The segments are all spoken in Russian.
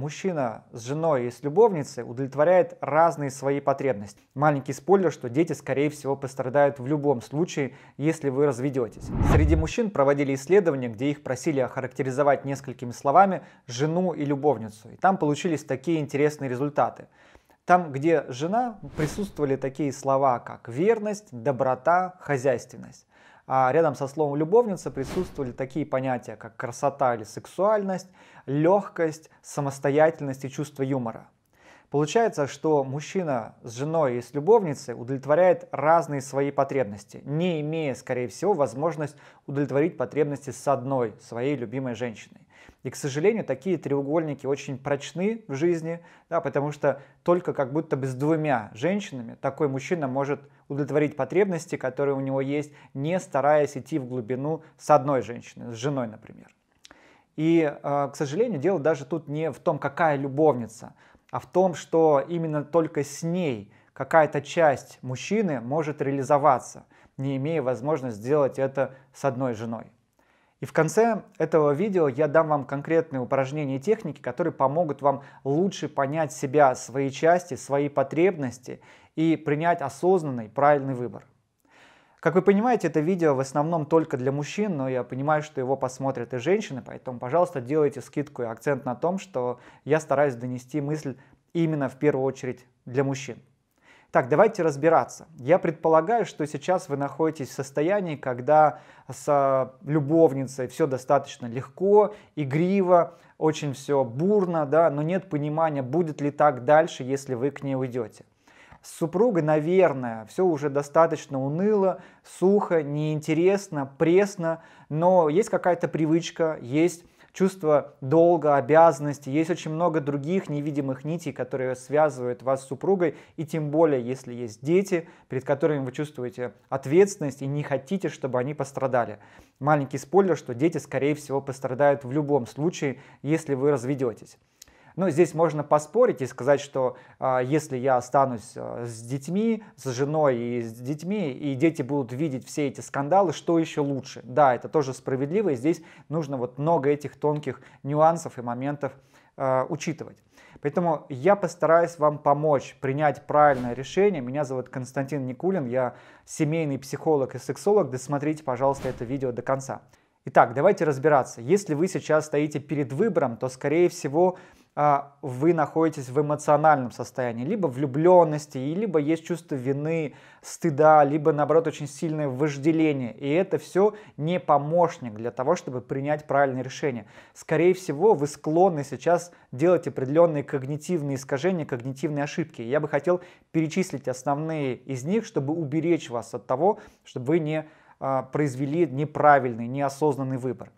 Мужчина с женой и с любовницей удовлетворяет разные свои потребности. Маленький спойлер, что дети, скорее всего, пострадают в любом случае, если вы разведетесь. Среди мужчин проводили исследования, где их просили охарактеризовать несколькими словами жену и любовницу. И там получились такие интересные результаты. Там, где жена, присутствовали такие слова, как верность, доброта, хозяйственность а рядом со словом «любовница» присутствовали такие понятия, как красота или сексуальность, легкость, самостоятельность и чувство юмора. Получается, что мужчина с женой и с любовницей удовлетворяет разные свои потребности, не имея, скорее всего, возможность удовлетворить потребности с одной, своей любимой женщиной. И, к сожалению, такие треугольники очень прочны в жизни, да, потому что только как будто бы с двумя женщинами такой мужчина может удовлетворить потребности, которые у него есть, не стараясь идти в глубину с одной женщиной, с женой, например. И, э, к сожалению, дело даже тут не в том, какая любовница, а в том, что именно только с ней какая-то часть мужчины может реализоваться, не имея возможности сделать это с одной женой. И в конце этого видео я дам вам конкретные упражнения и техники, которые помогут вам лучше понять себя, свои части, свои потребности и принять осознанный, правильный выбор. Как вы понимаете, это видео в основном только для мужчин, но я понимаю, что его посмотрят и женщины, поэтому, пожалуйста, делайте скидку и акцент на том, что я стараюсь донести мысль именно в первую очередь для мужчин. Так, давайте разбираться. Я предполагаю, что сейчас вы находитесь в состоянии, когда с а, любовницей все достаточно легко, игриво, очень все бурно, да, но нет понимания, будет ли так дальше, если вы к ней уйдете. С супругой, наверное, все уже достаточно уныло, сухо, неинтересно, пресно, но есть какая-то привычка, есть чувство долга, обязанности. Есть очень много других невидимых нитей, которые связывают вас с супругой. И тем более, если есть дети, перед которыми вы чувствуете ответственность и не хотите, чтобы они пострадали. Маленький спойлер, что дети, скорее всего, пострадают в любом случае, если вы разведетесь. Но здесь можно поспорить и сказать, что а, если я останусь а, с детьми, с женой и с детьми, и дети будут видеть все эти скандалы, что еще лучше? Да, это тоже справедливо, и здесь нужно вот много этих тонких нюансов и моментов э, учитывать. Поэтому я постараюсь вам помочь принять правильное решение. Меня зовут Константин Никулин, я семейный психолог и сексолог. Досмотрите, пожалуйста, это видео до конца. Итак, давайте разбираться. Если вы сейчас стоите перед выбором, то, скорее всего, а, вы находитесь в эмоциональном состоянии, либо влюбленности, либо есть чувство вины, стыда, либо наоборот очень сильное вожделение. И это все не помощник для того, чтобы принять правильное решение. Скорее всего, вы склонны сейчас делать определенные когнитивные искажения, когнитивные ошибки. Я бы хотел перечислить основные из них, чтобы уберечь вас от того, чтобы вы не а, произвели неправильный, неосознанный выбор.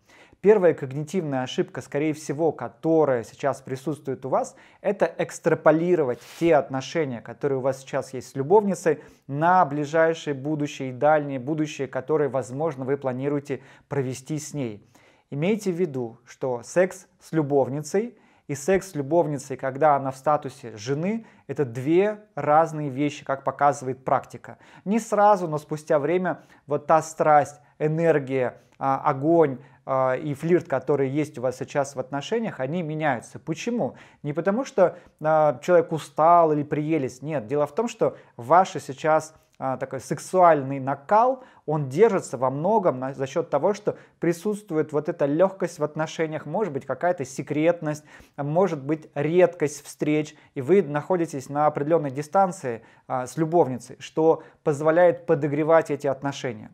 Первая когнитивная ошибка, скорее всего, которая сейчас присутствует у вас, это экстраполировать те отношения, которые у вас сейчас есть с любовницей, на ближайшее будущее и дальнее будущее, которое, возможно, вы планируете провести с ней. Имейте в виду, что секс с любовницей и секс с любовницей, когда она в статусе жены, это две разные вещи, как показывает практика. Не сразу, но спустя время вот та страсть, энергия, а, огонь, а, и флирт, который есть у вас сейчас в отношениях, они меняются. Почему? Не потому, что а, человек устал или приелись. Нет, дело в том, что ваши сейчас а, такой сексуальный накал, он держится во многом за счет того, что присутствует вот эта легкость в отношениях, может быть какая-то секретность, может быть редкость встреч, и вы находитесь на определенной дистанции с любовницей, что позволяет подогревать эти отношения.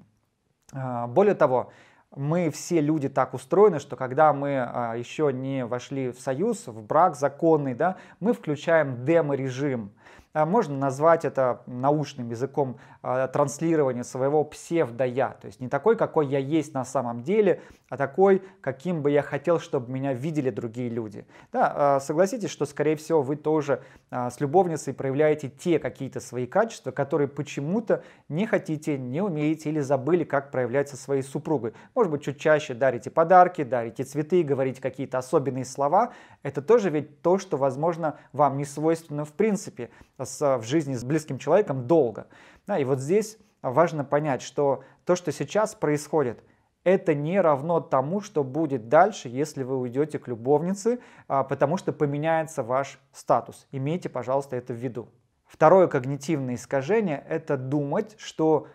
более того, мы все люди так устроены, что когда мы а, еще не вошли в союз, в брак законный, да, мы включаем демо-режим. Э, можно назвать это научным языком э, транслирования своего псевдо-я. То есть не такой, какой я есть на самом деле, а такой, каким бы я хотел, чтобы меня видели другие люди. Да, э, согласитесь, что, скорее всего, вы тоже с любовницей проявляете те какие-то свои качества, которые почему-то не хотите, не умеете или забыли, как проявлять со своей супругой. Может быть, чуть чаще дарите подарки, дарите цветы, говорите какие-то особенные слова. Это тоже ведь то, что, возможно, вам не свойственно в принципе с, а, в жизни с близким человеком долго. Да, и вот здесь важно понять, что то, что сейчас происходит, это не равно тому, что будет дальше, если вы уйдете к любовнице, а, потому что поменяется ваш статус. Имейте, пожалуйста, это в виду. Второе когнитивное искажение – это думать, что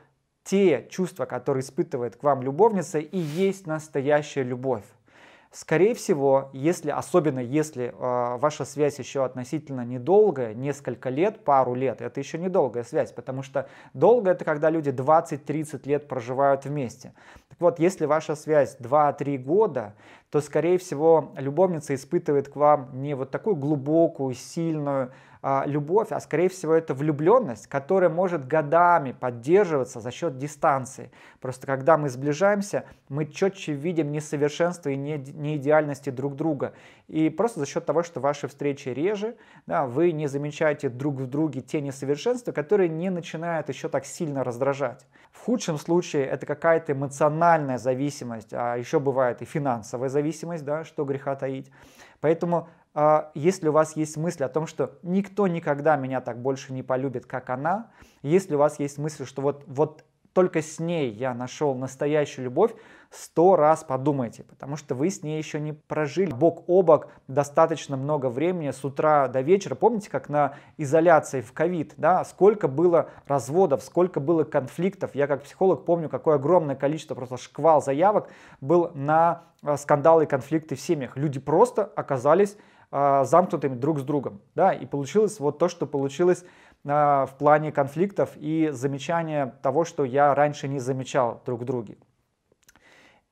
те чувства, которые испытывает к вам любовница, и есть настоящая любовь. Скорее всего, если, особенно если э, ваша связь еще относительно недолгая, несколько лет, пару лет, это еще недолгая связь, потому что долго это когда люди 20-30 лет проживают вместе. Так вот, если ваша связь 2-3 года, то, скорее всего, любовница испытывает к вам не вот такую глубокую, сильную, а, любовь, а скорее всего это влюбленность, которая может годами поддерживаться за счет дистанции. Просто когда мы сближаемся, мы четче видим несовершенство и неидеальности друг друга. И просто за счет того, что ваши встречи реже, да, вы не замечаете друг в друге те несовершенства, которые не начинают еще так сильно раздражать. В худшем случае это какая-то эмоциональная зависимость, а еще бывает и финансовая зависимость, да, что греха таить. Поэтому а если у вас есть мысль о том, что никто никогда меня так больше не полюбит, как она, если у вас есть мысль, что вот, вот только с ней я нашел настоящую любовь, сто раз подумайте, потому что вы с ней еще не прожили бок о бок достаточно много времени с утра до вечера. Помните, как на изоляции в ковид, да, сколько было разводов, сколько было конфликтов. Я как психолог помню, какое огромное количество просто шквал заявок был на э, скандалы и конфликты в семьях. Люди просто оказались а, замкнутыми друг с другом. Да? И получилось вот то, что получилось э, в плане конфликтов и замечания того, что я раньше не замечал друг в друге.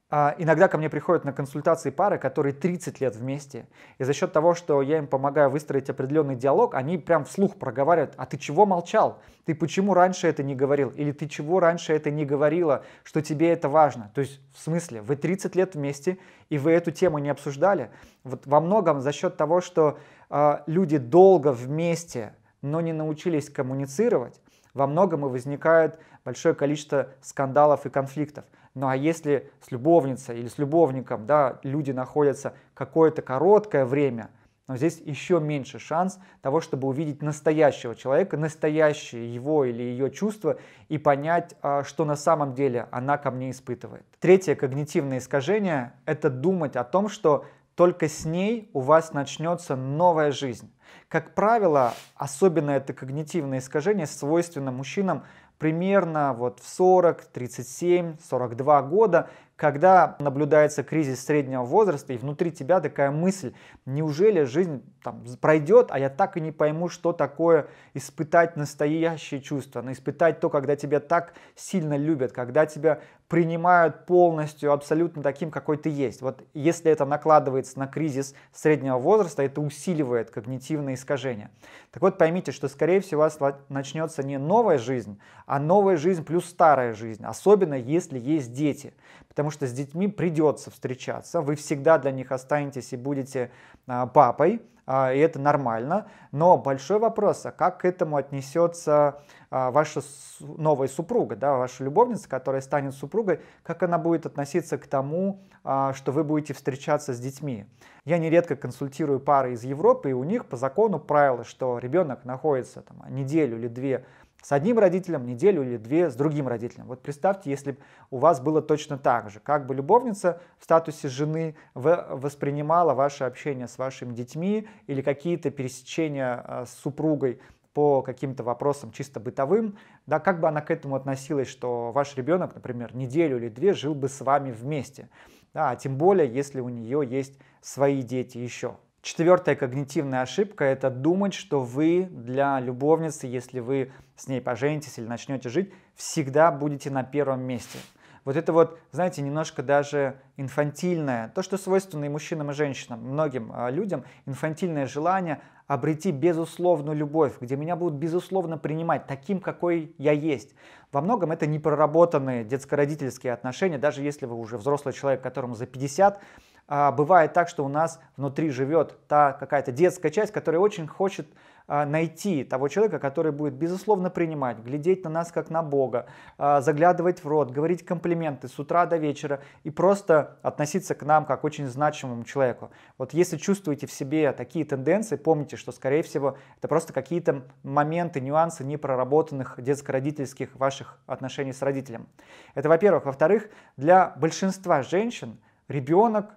А, иногда ко мне приходят на консультации пары, которые 30 лет вместе. И за счет того, что я им помогаю выстроить определенный диалог, они прям вслух проговаривают, а ты чего молчал? Ты почему раньше это не говорил? Или ты чего раньше это не говорила, что тебе это важно? То есть, в смысле, вы 30 лет вместе, и вы эту тему не обсуждали? Вот во многом за счет того, что э, люди долго вместе, но не научились коммуницировать, во многом и возникает большое количество скандалов и конфликтов. Ну а если с любовницей или с любовником да, люди находятся какое-то короткое время, но здесь еще меньше шанс того, чтобы увидеть настоящего человека, настоящие его или ее чувства и понять, а, что на самом деле она ко мне испытывает. Третье когнитивное искажение – это думать о том, что только с ней у вас начнется новая жизнь. Как правило, особенно это когнитивное искажение свойственно мужчинам, примерно вот в 40, 37, 42 года, когда наблюдается кризис среднего возраста, и внутри тебя такая мысль, неужели жизнь там, пройдет, а я так и не пойму, что такое испытать настоящее чувство, испытать то, когда тебя так сильно любят, когда тебя принимают полностью, абсолютно таким, какой ты есть. Вот если это накладывается на кризис среднего возраста, это усиливает когнитивные искажения. Так вот, поймите, что, скорее всего, у вас начнется не новая жизнь, а новая жизнь плюс старая жизнь, особенно если есть дети потому что с детьми придется встречаться, вы всегда для них останетесь и будете а, папой, а, и это нормально. Но большой вопрос, а как к этому отнесется а, ваша новая супруга, да, ваша любовница, которая станет супругой, как она будет относиться к тому, что вы будете встречаться с детьми. Я нередко консультирую пары из Европы, и у них по закону правило, что ребенок находится там, неделю или две с одним родителем неделю или две с другим родителем. Вот представьте, если бы у вас было точно так же, как бы любовница в статусе жены воспринимала ваше общение с вашими детьми или какие-то пересечения э, с супругой по каким-то вопросам чисто бытовым, да, как бы она к этому относилась, что ваш ребенок, например, неделю или две жил бы с вами вместе, да, а тем более, если у нее есть свои дети еще. Четвертая когнитивная ошибка – это думать, что вы для любовницы, если вы с ней поженитесь или начнете жить, всегда будете на первом месте. Вот это вот, знаете, немножко даже инфантильное, то, что свойственно и мужчинам, и женщинам, многим а, людям, инфантильное желание обрети безусловную любовь, где меня будут безусловно принимать таким, какой я есть. Во многом это непроработанные детско-родительские отношения, даже если вы уже взрослый человек, которому за 50, а, бывает так, что у нас внутри живет та какая-то детская часть, которая очень хочет а, найти того человека, который будет безусловно принимать, глядеть на нас как на Бога, а, заглядывать в рот, говорить комплименты с утра до вечера и просто относиться к нам как очень значимому человеку. Вот если чувствуете в себе такие тенденции, помните, что скорее всего это просто какие-то моменты, нюансы непроработанных детско-родительских ваших отношений с родителем. Это во-первых. Во-вторых, для большинства женщин ребенок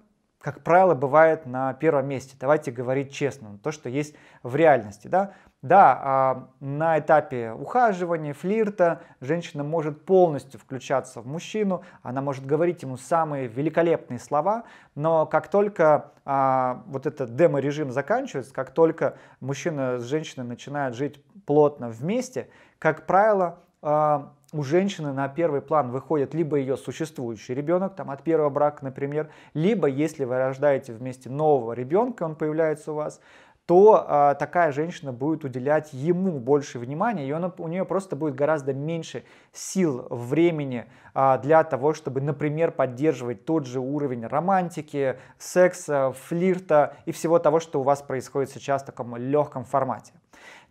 как правило, бывает на первом месте. Давайте говорить честно, то, что есть в реальности. Да, да а, на этапе ухаживания, флирта женщина может полностью включаться в мужчину, она может говорить ему самые великолепные слова, но как только а, вот этот демо-режим заканчивается, как только мужчина с женщиной начинает жить плотно вместе, как правило, а, у женщины на первый план выходит либо ее существующий ребенок, там от первого брака, например, либо если вы рождаете вместе нового ребенка, он появляется у вас, то а, такая женщина будет уделять ему больше внимания, и он, у нее просто будет гораздо меньше сил, времени а, для того, чтобы, например, поддерживать тот же уровень романтики, секса, флирта и всего того, что у вас происходит сейчас в таком легком формате.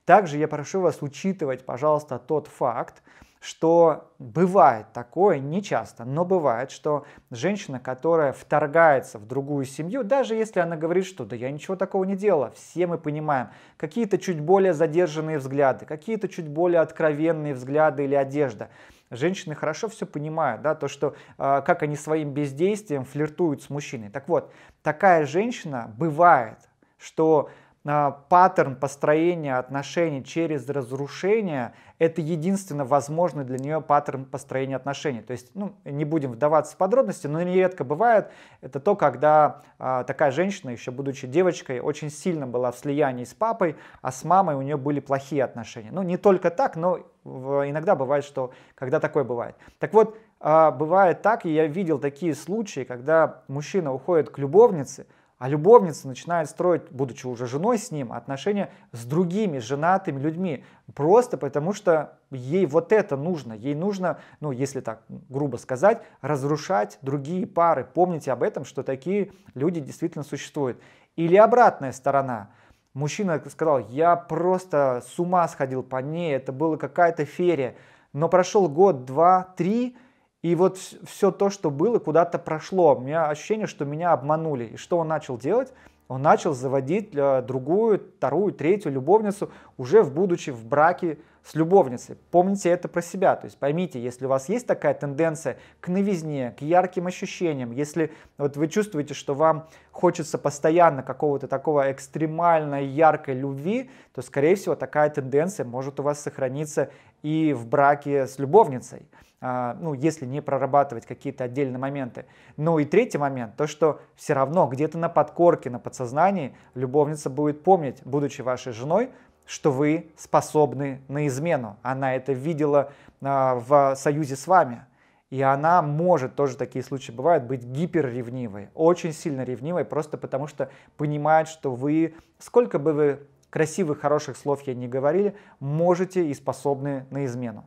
Также я прошу вас учитывать, пожалуйста, тот факт, что бывает такое, не часто, но бывает, что женщина, которая вторгается в другую семью, даже если она говорит, что да я ничего такого не делала, все мы понимаем, какие-то чуть более задержанные взгляды, какие-то чуть более откровенные взгляды или одежда. Женщины хорошо все понимают, да, то, что э, как они своим бездействием флиртуют с мужчиной. Так вот, такая женщина бывает, что а, паттерн построения отношений через разрушение – это единственно возможный для нее паттерн построения отношений. То есть, ну, не будем вдаваться в подробности, но нередко бывает, это то, когда э, такая женщина, еще будучи девочкой, очень сильно была в слиянии с папой, а с мамой у нее были плохие отношения. Ну, не только так, но иногда бывает, что когда такое бывает. Так вот, э, бывает так, и я видел такие случаи, когда мужчина уходит к любовнице, а любовница начинает строить, будучи уже женой с ним, отношения с другими женатыми людьми. Просто потому, что ей вот это нужно. Ей нужно, ну, если так грубо сказать, разрушать другие пары. Помните об этом, что такие люди действительно существуют. Или обратная сторона. Мужчина сказал, я просто с ума сходил по ней, это была какая-то ферия. Но прошел год, два, три, и вот все то, что было, куда-то прошло. У меня ощущение, что меня обманули. И что он начал делать? Он начал заводить э, другую, вторую, третью любовницу, уже в будучи в браке с любовницей. Помните это про себя. То есть поймите, если у вас есть такая тенденция к новизне, к ярким ощущениям, если вот вы чувствуете, что вам хочется постоянно какого-то такого экстремальной, яркой любви, то, скорее всего, такая тенденция может у вас сохраниться и в браке с любовницей. А, ну, если не прорабатывать какие-то отдельные моменты. Ну и третий момент, то, что все равно где-то на подкорке, на подсознании любовница будет помнить, будучи вашей женой, что вы способны на измену. Она это видела а, в союзе с вами. И она может, тоже такие случаи бывают, быть гиперревнивой, очень сильно ревнивой, просто потому что понимает, что вы, сколько бы вы красивых, хороших слов я не говорили, можете и способны на измену.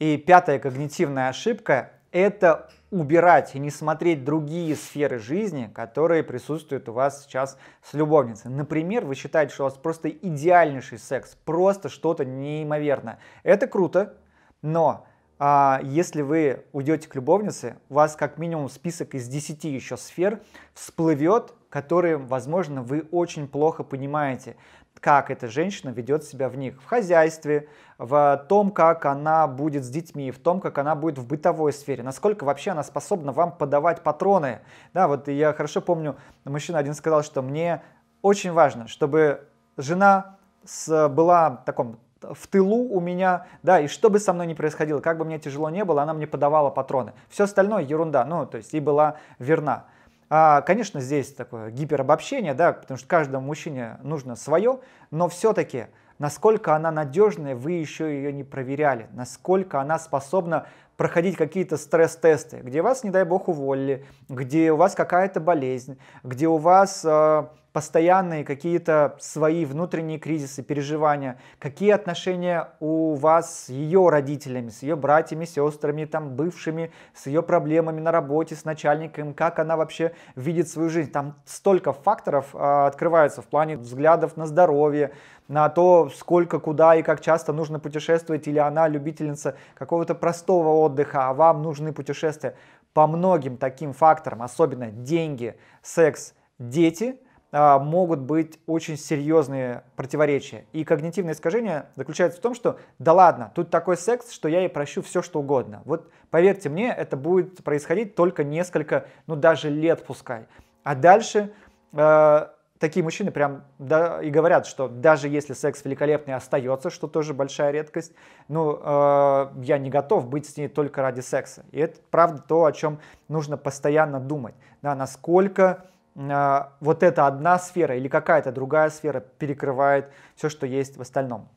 И пятая когнитивная ошибка – это убирать и не смотреть другие сферы жизни, которые присутствуют у вас сейчас с любовницей. Например, вы считаете, что у вас просто идеальнейший секс, просто что-то неимоверное. Это круто, но а, если вы уйдете к любовнице, у вас как минимум список из 10 еще сфер всплывет, которые, возможно, вы очень плохо понимаете как эта женщина ведет себя в них, в хозяйстве, в том, как она будет с детьми, в том, как она будет в бытовой сфере, насколько вообще она способна вам подавать патроны. Да, вот я хорошо помню, мужчина один сказал, что мне очень важно, чтобы жена с, была таком в тылу у меня, да, и что бы со мной ни происходило, как бы мне тяжело не было, она мне подавала патроны. Все остальное ерунда, ну, то есть и была верна. А, конечно, здесь такое гиперобобщение, да, потому что каждому мужчине нужно свое, но все-таки насколько она надежная, вы еще ее не проверяли, насколько она способна проходить какие-то стресс-тесты, где вас, не дай бог, уволили, где у вас какая-то болезнь, где у вас э, постоянные какие-то свои внутренние кризисы, переживания, какие отношения у вас с ее родителями, с ее братьями, сестрами, там, бывшими, с ее проблемами на работе, с начальником, как она вообще видит свою жизнь. Там столько факторов а, открывается в плане взглядов на здоровье, на то, сколько, куда и как часто нужно путешествовать, или она любительница какого-то простого отдыха, а вам нужны путешествия. По многим таким факторам, особенно деньги, секс, дети – а, могут быть очень серьезные противоречия. И когнитивное искажение заключается в том, что да ладно, тут такой секс, что я и прощу все, что угодно. Вот поверьте мне, это будет происходить только несколько, ну даже лет пускай. А дальше э, такие мужчины прям да, и говорят, что даже если секс великолепный остается, что тоже большая редкость, ну э, я не готов быть с ней только ради секса. И это правда то, о чем нужно постоянно думать. Да, насколько а, вот эта одна сфера или какая-то другая сфера перекрывает все, что есть в остальном.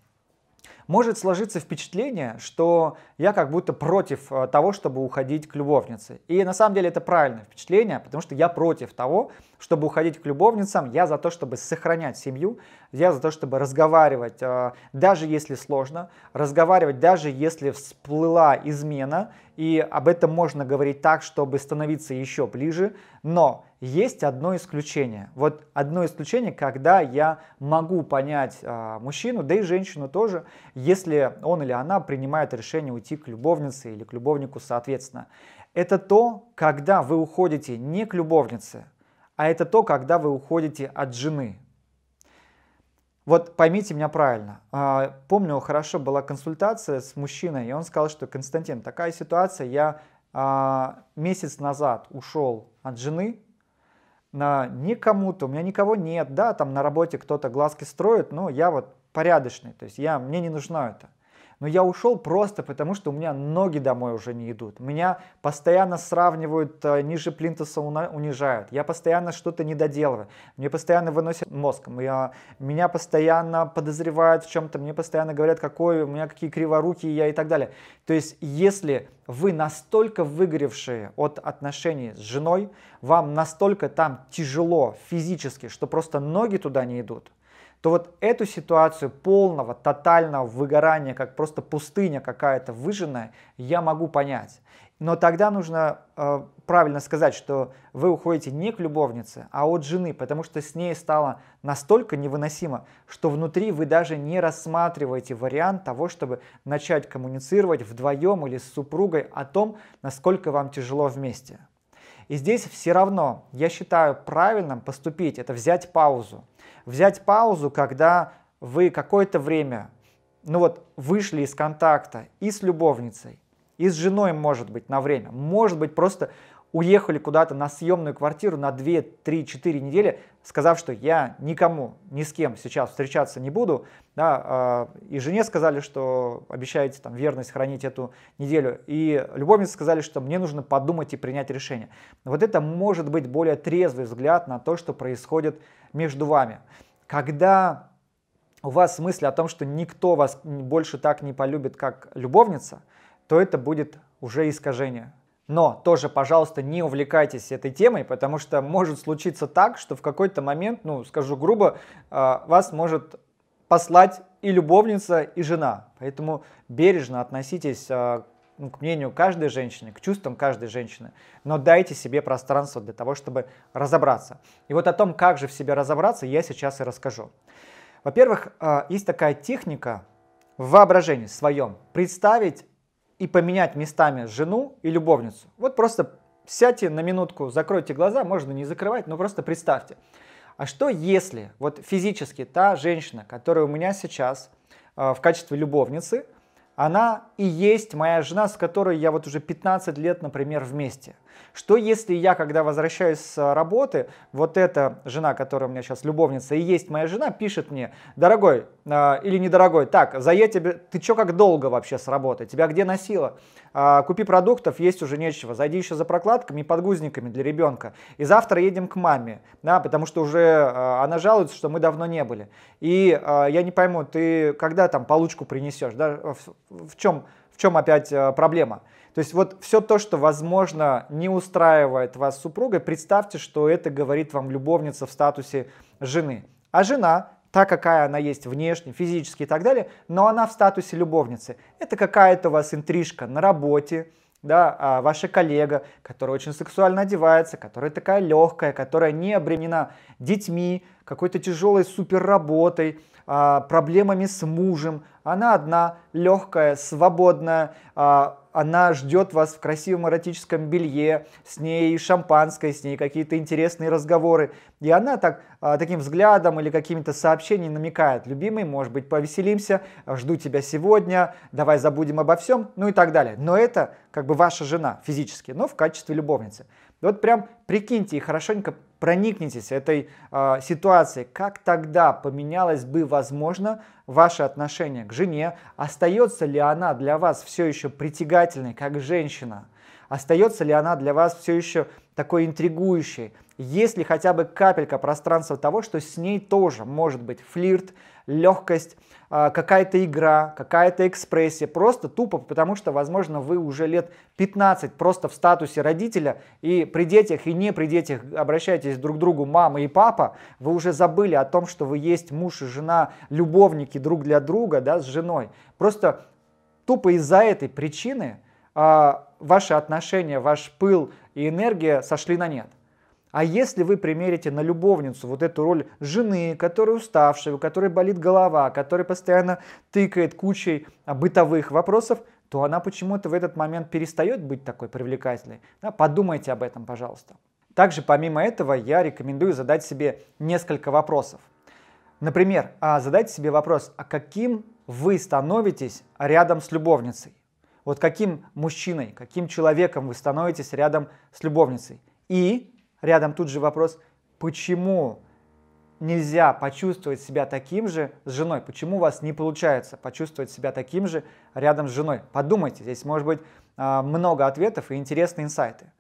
Может сложиться впечатление, что я как будто против а, того, чтобы уходить к любовнице. И на самом деле это правильное впечатление, потому что я против того, чтобы уходить к любовницам, я за то, чтобы сохранять семью, я за то, чтобы разговаривать, э, даже если сложно, разговаривать, даже если всплыла измена, и об этом можно говорить так, чтобы становиться еще ближе, но есть одно исключение. Вот одно исключение, когда я могу понять э, мужчину, да и женщину тоже, если он или она принимает решение уйти к любовнице или к любовнику соответственно. Это то, когда вы уходите не к любовнице, а это то, когда вы уходите от жены, вот поймите меня правильно. А, помню, хорошо была консультация с мужчиной, и он сказал, что Константин, такая ситуация, я а, месяц назад ушел от жены, на никому-то, у меня никого нет, да, там на работе кто-то глазки строит, но я вот порядочный, то есть я, мне не нужна это но я ушел просто потому, что у меня ноги домой уже не идут. Меня постоянно сравнивают, э, ниже плинтуса унижают. Я постоянно что-то недоделываю. Мне постоянно выносят мозг. Я, меня постоянно подозревают в чем-то. Мне постоянно говорят, какой у меня какие криворуки, я и так далее. То есть, если вы настолько выгоревшие от отношений с женой, вам настолько там тяжело физически, что просто ноги туда не идут, то вот эту ситуацию полного, тотального выгорания, как просто пустыня какая-то выжженная, я могу понять. Но тогда нужно э, правильно сказать, что вы уходите не к любовнице, а от жены, потому что с ней стало настолько невыносимо, что внутри вы даже не рассматриваете вариант того, чтобы начать коммуницировать вдвоем или с супругой о том, насколько вам тяжело вместе. И здесь все равно, я считаю правильным поступить, это взять паузу. Взять паузу, когда вы какое-то время, ну вот, вышли из контакта и с любовницей, и с женой, может быть, на время, может быть, просто уехали куда-то на съемную квартиру на 2, 3, 4 недели, сказав, что я никому, ни с кем сейчас встречаться не буду, да, а, и жене сказали, что обещаете там верность хранить эту неделю, и любовнице сказали, что мне нужно подумать и принять решение. Вот это может быть более трезвый взгляд на то, что происходит между вами. Когда у вас мысли о том, что никто вас больше так не полюбит, как любовница, то это будет уже искажение но тоже, пожалуйста, не увлекайтесь этой темой, потому что может случиться так, что в какой-то момент, ну, скажу грубо, а, вас может послать и любовница, и жена. Поэтому бережно относитесь а, ну, к мнению каждой женщины, к чувствам каждой женщины, но дайте себе пространство для того, чтобы разобраться. И вот о том, как же в себе разобраться, я сейчас и расскажу. Во-первых, а, есть такая техника в воображении своем представить и поменять местами жену и любовницу. Вот просто сядьте на минутку, закройте глаза, можно не закрывать, но просто представьте. А что если вот физически та женщина, которая у меня сейчас э, в качестве любовницы, она и есть моя жена, с которой я вот уже 15 лет, например, вместе. Что если я, когда возвращаюсь с а, работы, вот эта жена, которая у меня сейчас любовница и есть моя жена, пишет мне, дорогой э, или недорогой, так, заедь тебе, ты чё как долго вообще с работы, тебя где носило? Э, купи продуктов, есть уже нечего, зайди еще за прокладками и подгузниками для ребенка. И завтра едем к маме, да, потому что уже э, она жалуется, что мы давно не были. И э, я не пойму, ты когда там получку принесешь, да, в, в чем в чем опять проблема? То есть вот все то, что, возможно, не устраивает вас супругой, представьте, что это говорит вам любовница в статусе жены. А жена та, какая она есть внешне, физически и так далее, но она в статусе любовницы. Это какая-то у вас интрижка на работе, да, а ваша коллега, которая очень сексуально одевается, которая такая легкая, которая не обременена детьми, какой-то тяжелой суперработой, а, проблемами с мужем. Она одна, легкая, свободная, а, она ждет вас в красивом эротическом белье, с ней шампанское, с ней какие-то интересные разговоры. И она так, а, таким взглядом или какими-то сообщениями намекает, любимый, может быть, повеселимся, жду тебя сегодня, давай забудем обо всем, ну и так далее. Но это как бы ваша жена физически, но в качестве любовницы. Вот прям прикиньте и хорошенько проникнитесь этой э, ситуацией, как тогда поменялось бы, возможно, ваше отношение к жене, остается ли она для вас все еще притягательной, как женщина, остается ли она для вас все еще такой интригующей, есть ли хотя бы капелька пространства того, что с ней тоже может быть флирт, легкость, а, какая-то игра, какая-то экспрессия, просто тупо, потому что, возможно, вы уже лет 15 просто в статусе родителя и при детях и не при детях обращаетесь друг к другу мама и папа, вы уже забыли о том, что вы есть муж и жена, любовники друг для друга, да, с женой. Просто тупо из-за этой причины а, ваши отношения, ваш пыл и энергия сошли на нет. А если вы примерите на любовницу вот эту роль жены, которая уставшая, у которой болит голова, которая постоянно тыкает кучей а, бытовых вопросов, то она почему-то в этот момент перестает быть такой привлекательной. Да, подумайте об этом, пожалуйста. Также помимо этого я рекомендую задать себе несколько вопросов. Например, а, задайте себе вопрос, а каким вы становитесь рядом с любовницей? Вот каким мужчиной, каким человеком вы становитесь рядом с любовницей? И Рядом тут же вопрос, почему нельзя почувствовать себя таким же с женой? Почему у вас не получается почувствовать себя таким же рядом с женой? Подумайте, здесь может быть а, много ответов и интересные инсайты.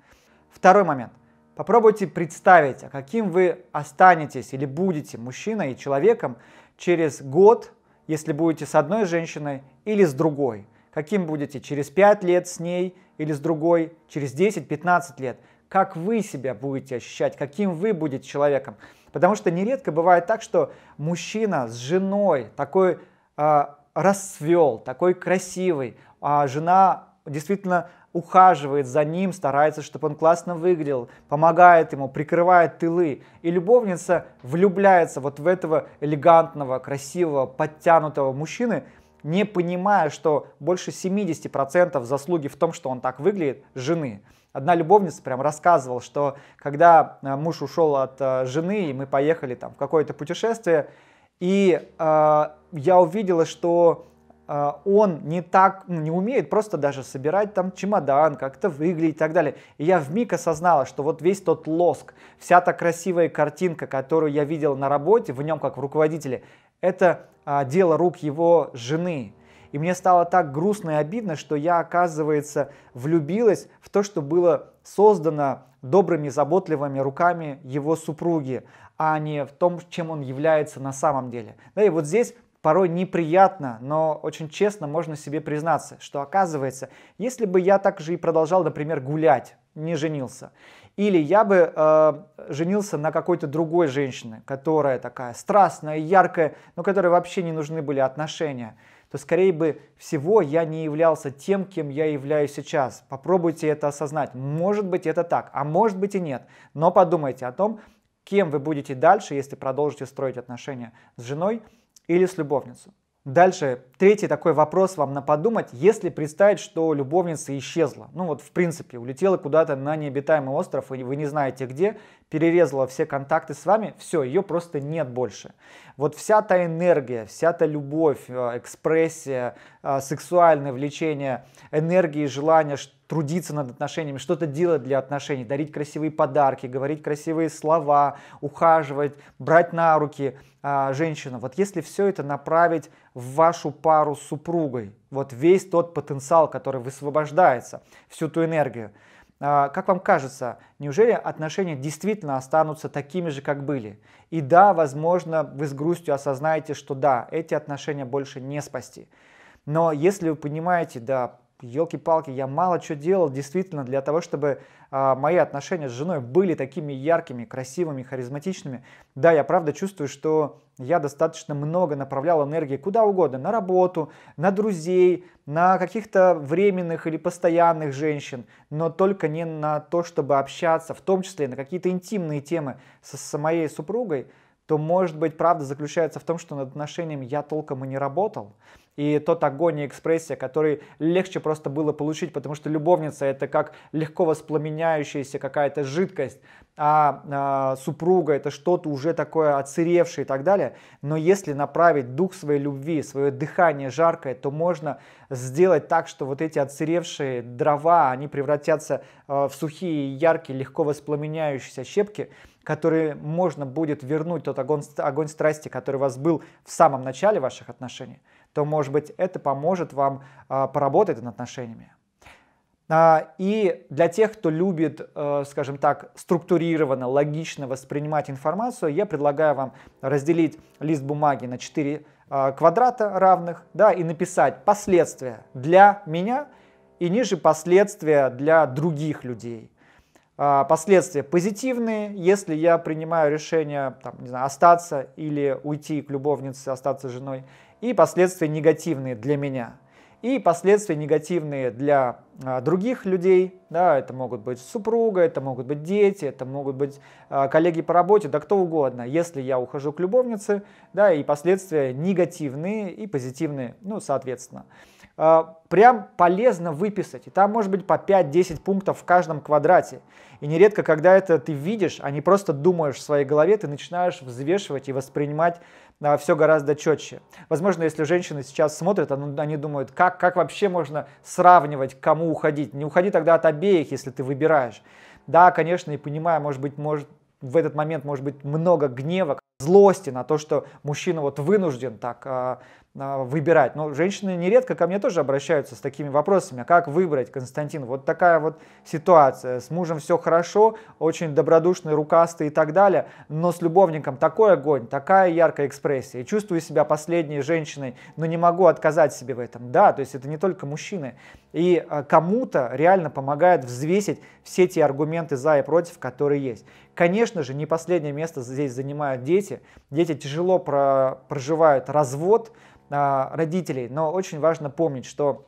Второй момент. Попробуйте представить, а каким вы останетесь или будете мужчиной и человеком через год, если будете с одной женщиной или с другой. Каким будете через 5 лет с ней или с другой, через 10-15 лет – как вы себя будете ощущать, каким вы будете человеком. Потому что нередко бывает так, что мужчина с женой такой э, расцвел, такой красивый, а жена действительно ухаживает за ним, старается, чтобы он классно выглядел, помогает ему, прикрывает тылы. И любовница влюбляется вот в этого элегантного, красивого, подтянутого мужчины, не понимая, что больше 70% заслуги в том, что он так выглядит, жены одна любовница прям рассказывала, что когда э, муж ушел от э, жены, и мы поехали там в какое-то путешествие, и э, я увидела, что э, он не так, ну, не умеет просто даже собирать там чемодан, как-то выглядеть и так далее. И я вмиг осознала, что вот весь тот лоск, вся та красивая картинка, которую я видела на работе, в нем как в руководителе, это э, дело рук его жены. И мне стало так грустно и обидно, что я, оказывается, влюбилась в то, что было создано добрыми, заботливыми руками его супруги, а не в том, чем он является на самом деле. Да, и вот здесь порой неприятно, но очень честно можно себе признаться, что оказывается, если бы я так же и продолжал, например, гулять, не женился, или я бы э, женился на какой-то другой женщине, которая такая страстная, яркая, но которой вообще не нужны были отношения – то скорее бы всего я не являлся тем, кем я являюсь сейчас. Попробуйте это осознать. Может быть это так, а может быть и нет. Но подумайте о том, кем вы будете дальше, если продолжите строить отношения с женой или с любовницей. Дальше, третий такой вопрос вам на подумать, если представить, что любовница исчезла, ну вот в принципе улетела куда-то на необитаемый остров, и вы не знаете где, перерезала все контакты с вами, все, ее просто нет больше. Вот вся та энергия, вся та любовь, э, экспрессия, э, сексуальное влечение, энергии, желание трудиться над отношениями, что-то делать для отношений, дарить красивые подарки, говорить красивые слова, ухаживать, брать на руки а, женщину. Вот если все это направить в вашу пару с супругой, вот весь тот потенциал, который высвобождается, всю ту энергию, а, как вам кажется, неужели отношения действительно останутся такими же, как были? И да, возможно, вы с грустью осознаете, что да, эти отношения больше не спасти. Но если вы понимаете, да, елки-палки, я мало что делал действительно для того, чтобы э, мои отношения с женой были такими яркими, красивыми, харизматичными. Да, я правда чувствую, что я достаточно много направлял энергии куда угодно, на работу, на друзей, на каких-то временных или постоянных женщин, но только не на то, чтобы общаться, в том числе на какие-то интимные темы со, с моей супругой, то, может быть, правда заключается в том, что над отношениями я толком и не работал и тот огонь и экспрессия, который легче просто было получить, потому что любовница это как легко воспламеняющаяся какая-то жидкость, а, а супруга это что-то уже такое отсыревшее и так далее. Но если направить дух своей любви, свое дыхание жаркое, то можно сделать так, что вот эти отсыревшие дрова, они превратятся а, в сухие, яркие, легко воспламеняющиеся щепки, которые можно будет вернуть тот огонь, огонь страсти, который у вас был в самом начале ваших отношений – то, может быть, это поможет вам а, поработать над отношениями. А, и для тех, кто любит, э, скажем так, структурированно, логично воспринимать информацию, я предлагаю вам разделить лист бумаги на 4 а, квадрата равных, да, и написать последствия для меня и ниже последствия для других людей. Последствия позитивные, если я принимаю решение там, не знаю, остаться или уйти к любовнице, остаться женой, и последствия негативные для меня. И последствия негативные для а, других людей, да, это могут быть супруга, это могут быть дети, это могут быть а, коллеги по работе, да кто угодно. Если я ухожу к любовнице, да, и последствия негативные и позитивные, ну, соответственно. А, прям полезно выписать. И там может быть по 5-10 пунктов в каждом квадрате. И нередко, когда это ты видишь, а не просто думаешь в своей голове, ты начинаешь взвешивать и воспринимать а, все гораздо четче. Возможно, если женщины сейчас смотрят, они думают, как, как вообще можно сравнивать, кому уходить. Не уходи тогда от обеих, если ты выбираешь. Да, конечно, и понимая, может быть, может, в этот момент может быть много гнева, злости на то, что мужчина вот вынужден так а, а, выбирать. Но женщины нередко ко мне тоже обращаются с такими вопросами, а как выбрать, Константин? Вот такая вот ситуация, с мужем все хорошо, очень добродушный, рукастый и так далее, но с любовником такой огонь, такая яркая экспрессия, чувствую себя последней женщиной, но не могу отказать себе в этом. Да, то есть это не только мужчины. И а, кому-то реально помогает взвесить все те аргументы за и против, которые есть. Конечно же, не последнее место здесь занимают дети. Дети тяжело проживают развод, а, родителей, но очень важно помнить, что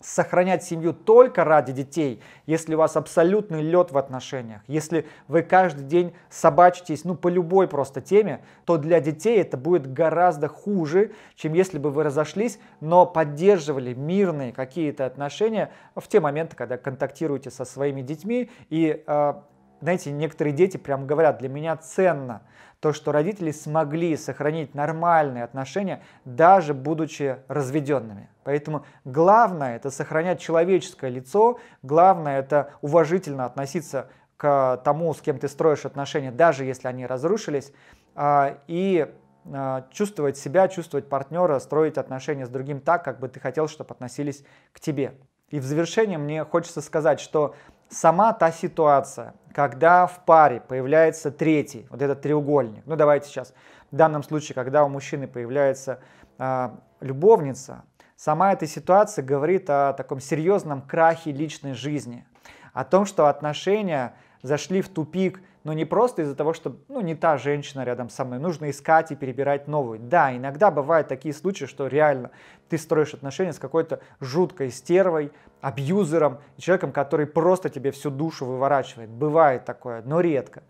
сохранять семью только ради детей, если у вас абсолютный лед в отношениях, если вы каждый день собачитесь, ну, по любой просто теме, то для детей это будет гораздо хуже, чем если бы вы разошлись, но поддерживали мирные какие-то отношения в те моменты, когда контактируете со своими детьми и э, знаете, некоторые дети прям говорят, для меня ценно то, что родители смогли сохранить нормальные отношения, даже будучи разведенными. Поэтому главное это сохранять человеческое лицо, главное это уважительно относиться к тому, с кем ты строишь отношения, даже если они разрушились, а, и а, чувствовать себя, чувствовать партнера, строить отношения с другим так, как бы ты хотел, чтобы относились к тебе. И в завершение мне хочется сказать, что Сама та ситуация, когда в паре появляется третий, вот этот треугольник, ну давайте сейчас, в данном случае, когда у мужчины появляется э, любовница, сама эта ситуация говорит о таком серьезном крахе личной жизни, о том, что отношения зашли в тупик но не просто из-за того, что ну, не та женщина рядом со мной. Нужно искать и перебирать новую. Да, иногда бывают такие случаи, что реально ты строишь отношения с какой-то жуткой стервой, абьюзером, человеком, который просто тебе всю душу выворачивает. Бывает такое, но редко.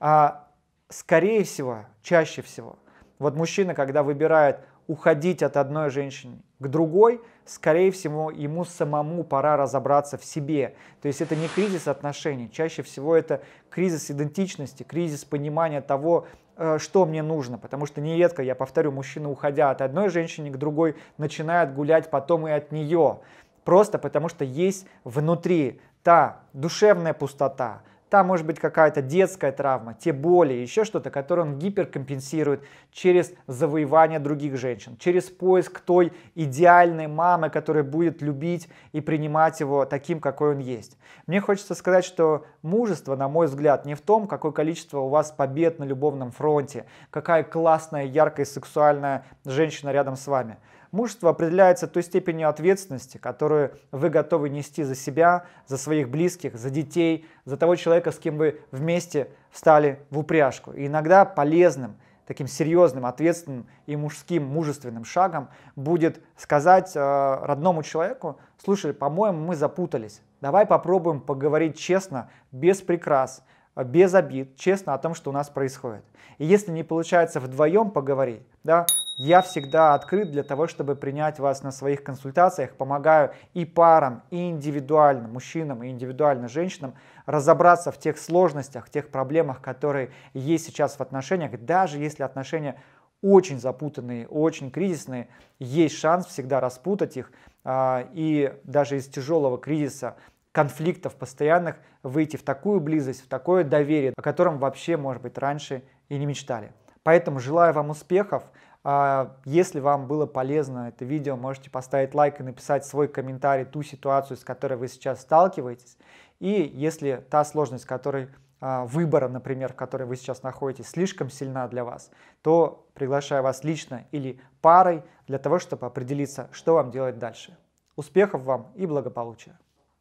А, скорее всего, чаще всего, вот мужчина, когда выбирает уходить от одной женщины к другой – скорее всего, ему самому пора разобраться в себе. То есть это не кризис отношений, чаще всего это кризис идентичности, кризис понимания того, э, что мне нужно, потому что нередко, я повторю, мужчина, уходя от одной женщины к другой, начинает гулять потом и от нее, просто потому что есть внутри та душевная пустота, там может быть какая-то детская травма, те боли, еще что-то, которое он гиперкомпенсирует через завоевание других женщин, через поиск той идеальной мамы, которая будет любить и принимать его таким, какой он есть. Мне хочется сказать, что мужество, на мой взгляд, не в том, какое количество у вас побед на любовном фронте, какая классная, яркая, сексуальная женщина рядом с вами – Мужество определяется той степенью ответственности, которую вы готовы нести за себя, за своих близких, за детей, за того человека, с кем вы вместе встали в упряжку. И иногда полезным, таким серьезным, ответственным и мужским, мужественным шагом будет сказать э, родному человеку, слушай, по-моему, мы запутались, давай попробуем поговорить честно, без прикрас, без обид, честно о том, что у нас происходит. И если не получается вдвоем поговорить, да, я всегда открыт для того, чтобы принять вас на своих консультациях, помогаю и парам, и индивидуально, мужчинам, и индивидуально женщинам разобраться в тех сложностях, тех проблемах, которые есть сейчас в отношениях, даже если отношения очень запутанные, очень кризисные, есть шанс всегда распутать их а, и даже из тяжелого кризиса конфликтов постоянных выйти в такую близость, в такое доверие, о котором вообще, может быть, раньше и не мечтали. Поэтому желаю вам успехов. А, если вам было полезно это видео, можете поставить лайк и написать свой комментарий, ту ситуацию, с которой вы сейчас сталкиваетесь. И если та сложность, которой а, выбора, например, в которой вы сейчас находитесь, слишком сильна для вас, то приглашаю вас лично или парой для того, чтобы определиться, что вам делать дальше. Успехов вам и благополучия!